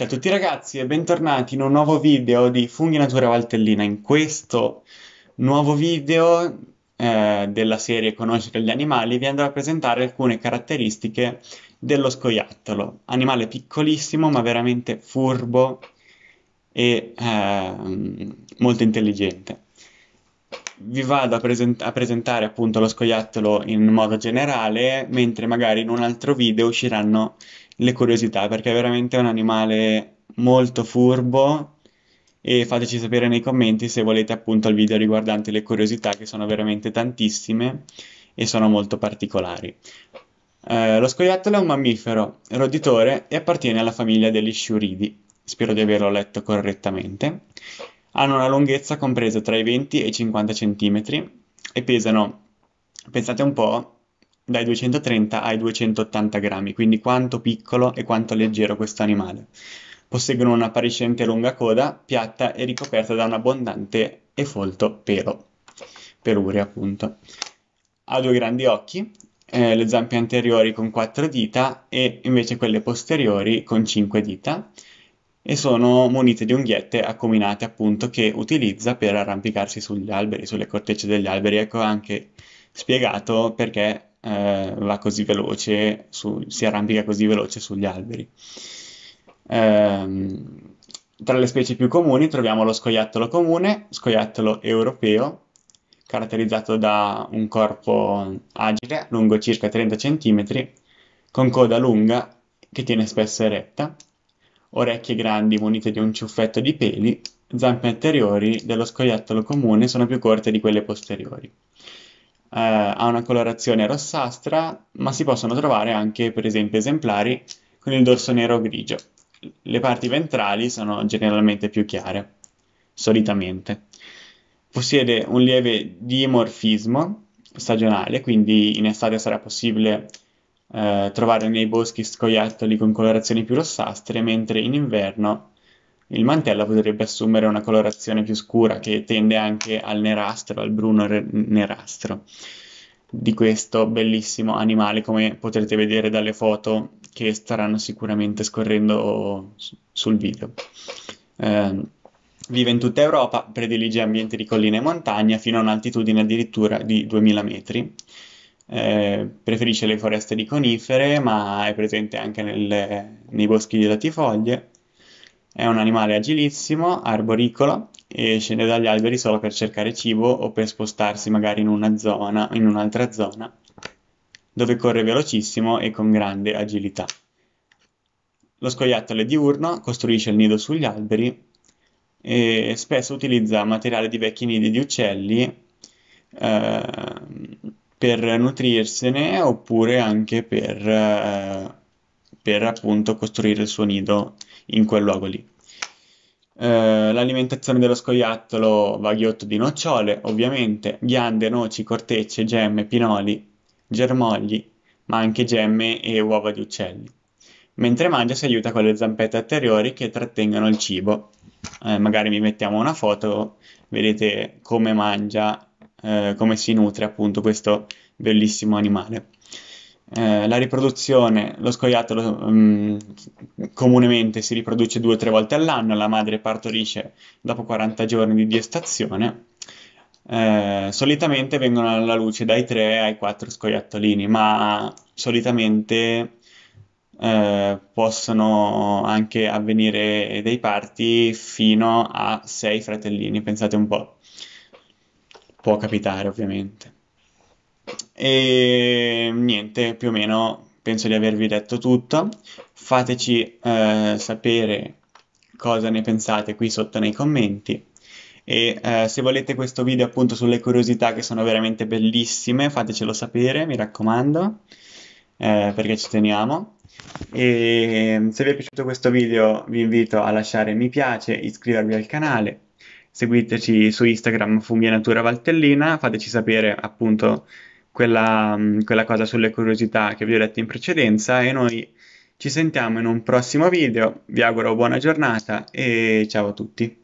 Ciao a tutti ragazzi e bentornati in un nuovo video di Funghi Natura Valtellina. In questo nuovo video eh, della serie Conoscere gli animali vi andrò a presentare alcune caratteristiche dello scoiattolo, animale piccolissimo ma veramente furbo e eh, molto intelligente vi vado a, present- a, presentare appunto lo scoiattolo in modo generale, mentre magari in un altro video usciranno le curiosità, perché è veramente un animale molto furbo e fateci sapere nei commenti se volete appunto il video riguardante le curiosità che sono veramente tantissime e sono molto particolari. Eh, lo scoiattolo è un mammifero roditore e appartiene alla famiglia degli sciuridi, spero di averlo letto correttamente. Hanno una lunghezza compresa tra i 20 e i 50 cm e pesano, pensate un po', dai 230 ai 280 grammi, quindi quanto piccolo e quanto leggero questo animale. Posseggono un'appariscente lunga coda, piatta e ricoperta da un abbondante e folto pelo, peluria appunto. Ha due grandi occhi, eh, le zampe anteriori con quattro dita e invece quelle posteriori con cinque dita e sono munite di unghiette accomunate appunto che utilizza per arrampicarsi sugli alberi, sulle cortecce degli alberi. Ecco anche spiegato perché eh, va così veloce, su, si arrampica così veloce sugli alberi. Ehm, tra le specie più comuni troviamo lo scoiattolo comune, scoiattolo europeo, caratterizzato da un corpo agile lungo circa 30 cm, con coda lunga che tiene spesso eretta Orecchie grandi munite di un ciuffetto di peli, zampe anteriori dello scoiattolo comune sono più corte di quelle posteriori. Eh, ha una colorazione rossastra, ma si possono trovare anche, per esempio, esemplari con il dorso nero grigio. Le parti ventrali sono generalmente più chiare, solitamente. Possiede un lieve dimorfismo stagionale, quindi in estate sarà possibile eh, trovare nei boschi scoiattoli con colorazioni più rossastre, mentre in inverno il mantello potrebbe assumere una colorazione più scura che tende anche al nerastro, al bruno nerastro di questo bellissimo animale come potrete vedere dalle foto che staranno sicuramente scorrendo sul video. Eh, vive in tutta Europa, predilige ambienti di colline e montagna fino a un'altitudine addirittura di 2000 metri eh, preferisce le foreste di conifere, ma è presente anche nelle, nei boschi di latifoglie. È un animale agilissimo, arboricolo e scende dagli alberi solo per cercare cibo o per spostarsi magari in una zona, in un'altra zona, dove corre velocissimo e con grande agilità. Lo scoiattolo è diurno, costruisce il nido sugli alberi e spesso utilizza materiale di vecchi nidi di uccelli eh, per nutrirsene oppure anche per, eh, per appunto costruire il suo nido in quel luogo lì. Uh, l'alimentazione dello scoiattolo va ghiotto di nocciole, ovviamente, ghiande, noci, cortecce, gemme, pinoli, germogli, ma anche gemme e uova di uccelli. Mentre mangia si aiuta con le zampette anteriori che trattengono il cibo. Uh, magari vi mettiamo una foto, vedete come mangia eh, come si nutre appunto questo bellissimo animale. Eh, la riproduzione, lo scoiattolo um, comunemente si riproduce due o tre volte all'anno, la madre partorisce dopo 40 giorni di gestazione. Eh, solitamente vengono alla luce dai 3 ai 4 scoiattolini, ma solitamente eh, possono anche avvenire dei parti fino a 6 fratellini, pensate un po' può capitare ovviamente. E niente, più o meno penso di avervi detto tutto. Fateci eh, sapere cosa ne pensate qui sotto nei commenti. E eh, se volete questo video appunto sulle curiosità che sono veramente bellissime, fatecelo sapere, mi raccomando, eh, perché ci teniamo. E se vi è piaciuto questo video vi invito a lasciare mi piace, iscrivervi al canale seguiteci su Instagram Fumianatura Valtellina, fateci sapere appunto quella, mm, quella cosa sulle curiosità che vi ho detto in precedenza e noi ci sentiamo in un prossimo video, vi auguro buona giornata e ciao a tutti.